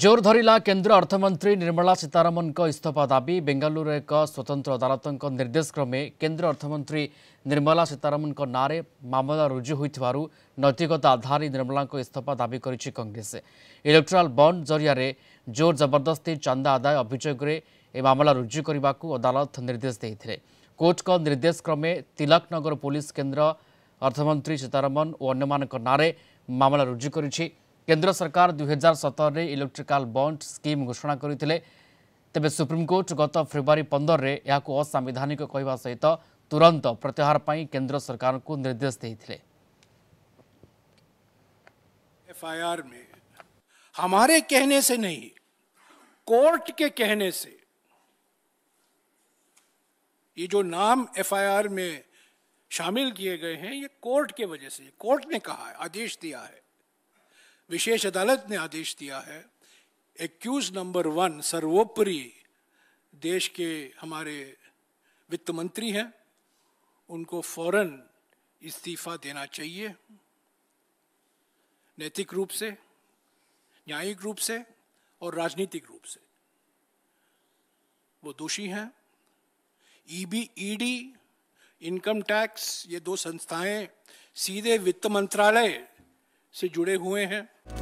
ଜୋର ଧରିଲା କେନ୍ଦ୍ର ଅର୍ଥମନ୍ତ୍ରୀ ନିର୍ମଳା ସୀତାରମଣଙ୍କ ଇସ୍ତଫା ଦାବି ବେଙ୍ଗାଲୁରୁ ଏକ ସ୍ୱତନ୍ତ୍ର ଅଦାଲତଙ୍କ ନିର୍ଦ୍ଦେଶ କ୍ରମେ କେନ୍ଦ୍ର ଅର୍ଥମନ୍ତ୍ରୀ ନିର୍ମଳା ସୀତାରମଣଙ୍କ ନାଁରେ ମାମଲା ରୁଜୁ ହୋଇଥିବାରୁ ନୈତିକତା ଆଧାରରେ ନିର୍ମଳାଙ୍କ ଇସ୍ତଫା ଦାବି କରିଛି କଂଗ୍ରେସ ଇଲେକ୍ଟ୍ରାଲ୍ ବଣ୍ଡ ଜରିଆରେ ଜୋର ଜବରଦସ୍ତି ଚାନ୍ଦା ଆଦାୟ ଅଭିଯୋଗରେ ଏ ମାମଲା ରୁଜୁ କରିବାକୁ ଅଦାଲତ ନିର୍ଦ୍ଦେଶ ଦେଇଥିଲେ କୋର୍ଟଙ୍କ ନିର୍ଦ୍ଦେଶ କ୍ରମେ ତିଲକନଗର ପୁଲିସ୍ କେନ୍ଦ୍ର ଅର୍ଥମନ୍ତ୍ରୀ ସୀତାରମଣ ଓ ଅନ୍ୟମାନଙ୍କ ନାଁରେ ମାମଲା ରୁଜୁ କରିଛି केन्द्र सरकार दुईहजार सतर में इलेक्ट्रिकाल बंड स्कीम घोषणा करते तेज सुप्रीमकोर्ट गत फेब्रुआरी पंदर में यह असांधानिक कहवा सहित तुरंत प्रत्याहार केन्द्र सरकार को निर्देश देते आर में हमारे कहने से नहीं कोर्ट के कहने से ये जो नाम एफआईआर में शामिल किए गए हैं ये कोर्ट के वजह से कोर्ट ने कहा है आदेश दिया है विशेष अदालत ने आदेश दिया है एक्यूज नंबर वन सर्वोपरि देश के हमारे वित्त मंत्री हैं उनको फौरन इस्तीफा देना चाहिए नैतिक रूप से न्यायिक रूप से और राजनीतिक रूप से वो दोषी हैं ईबी ईडी इनकम टैक्स ये दो संस्थाएं सीधे वित्त मंत्रालय से जुड़े हुए हैं